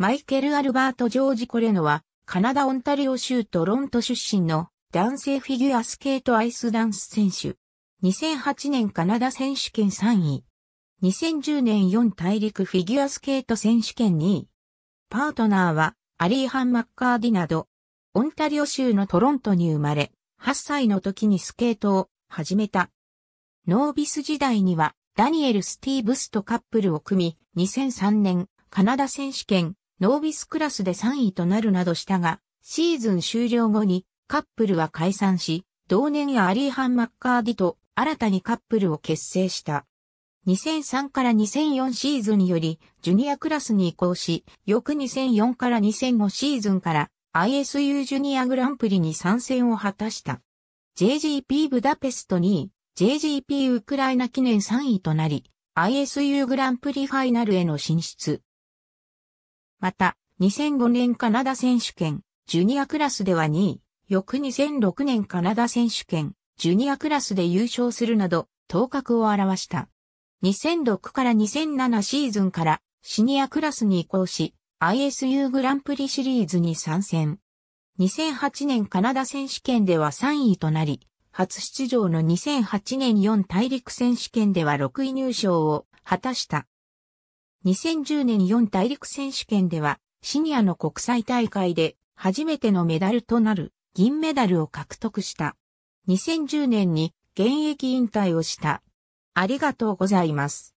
マイケル・アルバート・ジョージ・コレノは、カナダ・オンタリオ州トロント出身の男性フィギュアスケートアイスダンス選手。2008年カナダ選手権3位。2010年4大陸フィギュアスケート選手権2位。パートナーはアリー・ハン・マッカーディなど、オンタリオ州のトロントに生まれ、8歳の時にスケートを始めた。ノービス時代にはダニエル・スティーブスとカップルを組み、2003年カナダ選手権ノービスクラスで3位となるなどしたが、シーズン終了後にカップルは解散し、同年やアリー・ハン・マッカーディと新たにカップルを結成した。2003から2004シーズンよりジュニアクラスに移行し、翌2004から2005シーズンから ISU ジュニアグランプリに参戦を果たした。JGP ブダペスト2位、JGP ウクライナ記念3位となり、ISU グランプリファイナルへの進出。また、2005年カナダ選手権、ジュニアクラスでは2位、翌2006年カナダ選手権、ジュニアクラスで優勝するなど、頭角を表した。2006から2007シーズンからシニアクラスに移行し、ISU グランプリシリーズに参戦。2008年カナダ選手権では3位となり、初出場の2008年4大陸選手権では6位入賞を果たした。2010年4大陸選手権では、シニアの国際大会で初めてのメダルとなる銀メダルを獲得した。2010年に現役引退をした。ありがとうございます。